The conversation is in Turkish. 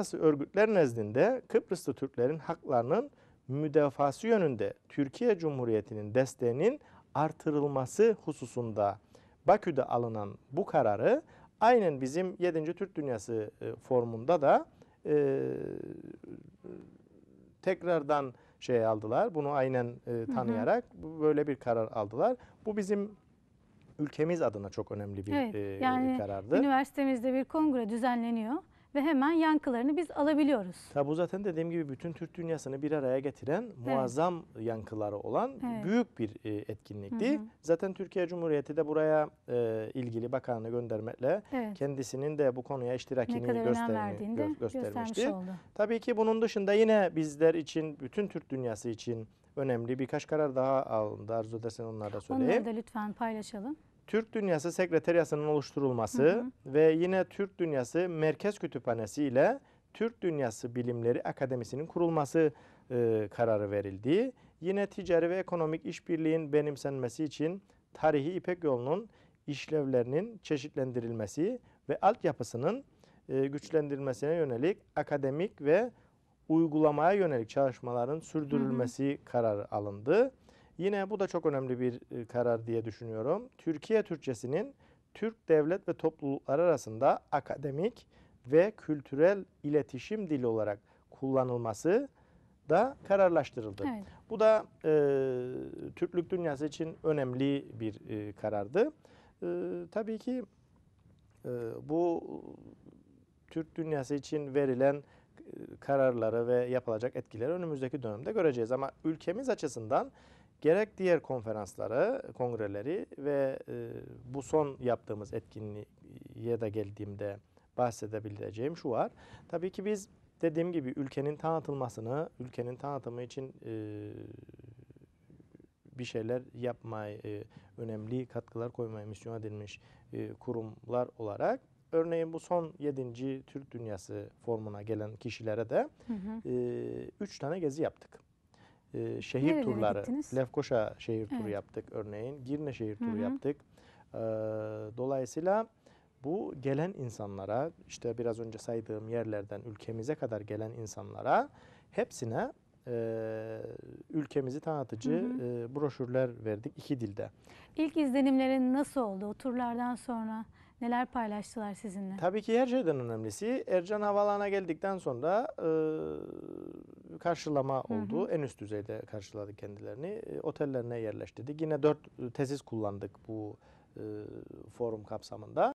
uluslararası örgütler nezdinde Kıbrıslı Türklerin haklarının müdafası yönünde Türkiye Cumhuriyeti'nin desteğinin artırılması hususunda Bakü'de alınan bu kararı aynen bizim 7. Türk Dünyası e, formunda da e, tekrardan şey aldılar. Bunu aynen e, tanıyarak hı hı. böyle bir karar aldılar. Bu bizim ülkemiz adına çok önemli bir evet, e, yani karardı. Yani üniversitemizde bir kongre düzenleniyor ve hemen yankılarını biz alabiliyoruz. Tabi bu zaten dediğim gibi bütün Türk dünyasını bir araya getiren evet. muazzam yankıları olan evet. büyük bir e, etkinlikti. Hı hı. Zaten Türkiye Cumhuriyeti de buraya e, ilgili bakanını göndermekle evet. kendisinin de bu konuya iştirakini göstermi, göstermişti. Tabii ki bunun dışında yine bizler için, bütün Türk dünyası için önemli birkaç karar daha alındı. Arzu edersen onları da söyleyeyim. Onları da lütfen paylaşalım. Türk Dünyası Sekreteriyası'nın oluşturulması hı hı. ve yine Türk Dünyası Merkez Kütüphanesi ile Türk Dünyası Bilimleri Akademisi'nin kurulması e, kararı verildi. Yine ticari ve ekonomik işbirliğin benimsenmesi için tarihi İpek yolunun işlevlerinin çeşitlendirilmesi ve altyapısının e, güçlendirilmesine yönelik akademik ve uygulamaya yönelik çalışmaların sürdürülmesi hı hı. kararı alındı. Yine bu da çok önemli bir e, karar diye düşünüyorum. Türkiye Türkçesinin Türk devlet ve topluluklar arasında akademik ve kültürel iletişim dili olarak kullanılması da kararlaştırıldı. Evet. Bu da e, Türklük dünyası için önemli bir e, karardı. E, tabii ki e, bu Türk dünyası için verilen e, kararları ve yapılacak etkileri önümüzdeki dönemde göreceğiz. Ama ülkemiz açısından gerek diğer konferansları, kongreleri ve e, bu son yaptığımız etkinliğe de geldiğimde bahsedebileceğim şu var. Tabii ki biz dediğim gibi ülkenin tanıtılmasını, ülkenin tanıtımı için e, bir şeyler yapmayı, e, önemli katkılar koymaya misyon edilmiş e, kurumlar olarak örneğin bu son 7. Türk Dünyası formuna gelen kişilere de 3 e, üç tane gezi yaptık e, şehir Nerelere turları. Gittiniz? Lefkoşa şehir evet. turu yaptık örneğin. Girne şehir turu Hı -hı. yaptık. E, dolayısıyla bu gelen insanlara işte biraz önce saydığım yerlerden ülkemize kadar gelen insanlara hepsine e, ülkemizi tanıtıcı E, broşürler verdik iki dilde. İlk izlenimlerin nasıl oldu o turlardan sonra? Neler paylaştılar sizinle? Tabii ki her şeyden önemlisi Ercan Havalan'a geldikten sonra e, karşılama hı hı. olduğu en üst düzeyde karşıladı kendilerini. E, otellerine yerleştirdik. Yine dört e, tesis kullandık bu e, forum kapsamında.